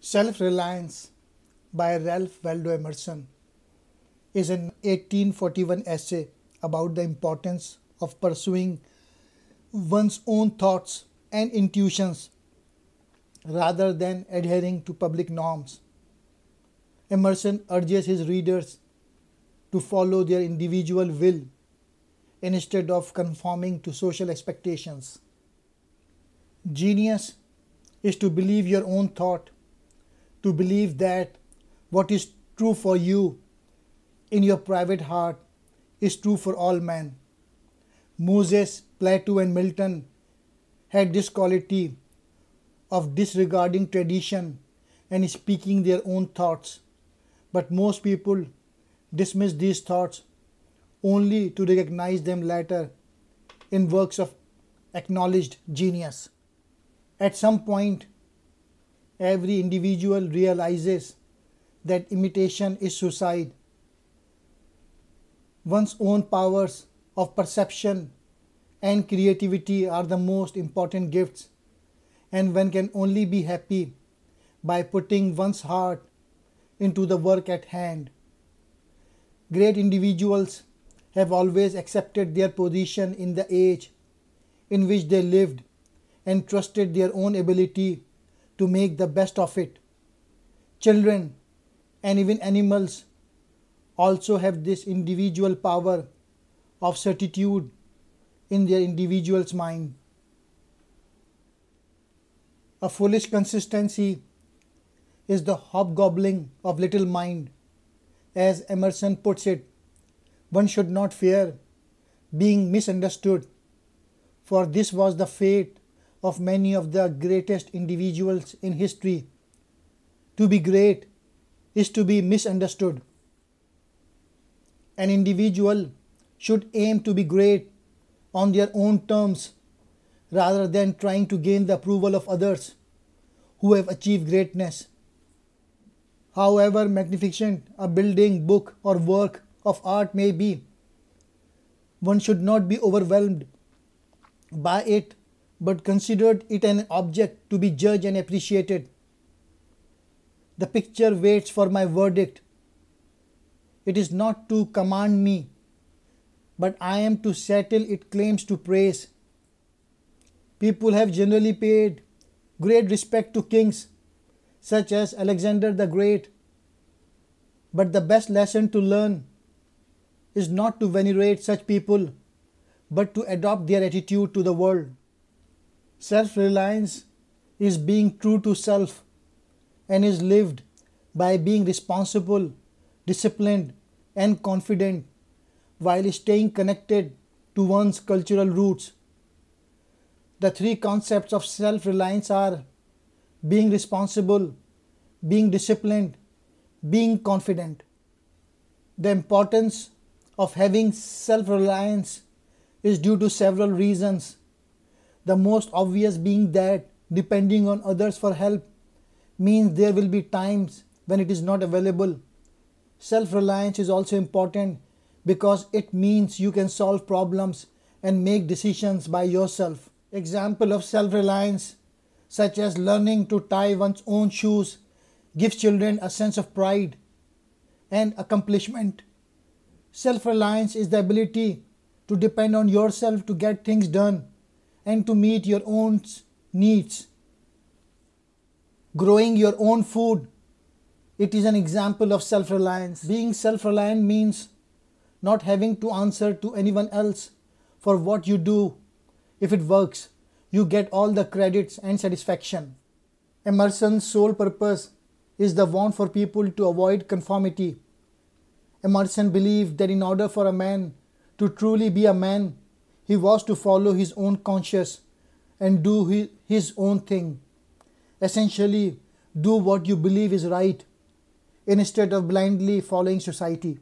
Self Reliance by Ralph Waldo Emerson is an 1841 essay about the importance of pursuing one's own thoughts and intuitions rather than adhering to public norms. Emerson urges his readers to follow their individual will instead of conforming to social expectations. Genius is to believe your own thought to believe that what is true for you in your private heart is true for all men. Moses, Plato, and Milton had this quality of disregarding tradition and speaking their own thoughts. But most people dismiss these thoughts only to recognize them later in works of acknowledged genius. At some point, every individual realizes that imitation is suicide. One's own powers of perception and creativity are the most important gifts, and one can only be happy by putting one's heart into the work at hand. Great individuals have always accepted their position in the age in which they lived and trusted their own ability to make the best of it. Children and even animals also have this individual power of certitude in their individual's mind. A foolish consistency is the hobgoblin of little mind. As Emerson puts it, one should not fear being misunderstood, for this was the fate of many of the greatest individuals in history. To be great is to be misunderstood. An individual should aim to be great on their own terms rather than trying to gain the approval of others who have achieved greatness. However magnificent a building, book, or work of art may be, one should not be overwhelmed by it but considered it an object to be judged and appreciated. The picture waits for my verdict. It is not to command me, but I am to settle it claims to praise. People have generally paid great respect to kings, such as Alexander the Great. But the best lesson to learn is not to venerate such people, but to adopt their attitude to the world. Self reliance is being true to self and is lived by being responsible, disciplined, and confident while staying connected to one's cultural roots. The three concepts of self reliance are being responsible, being disciplined, being confident. The importance of having self reliance is due to several reasons the most obvious being that depending on others for help means there will be times when it is not available. Self reliance is also important because it means you can solve problems and make decisions by yourself. Example of self reliance, such as learning to tie one's own shoes, gives children a sense of pride and accomplishment. Self reliance is the ability to depend on yourself to get things done and to meet your own needs. Growing your own food, it is an example of self reliance. Being self reliant means not having to answer to anyone else for what you do. If it works, you get all the credits and satisfaction. Emerson's sole purpose is the want for people to avoid conformity. Emerson believed that in order for a man to truly be a man, he was to follow his own conscience and do his own thing. Essentially, do what you believe is right instead of blindly following society.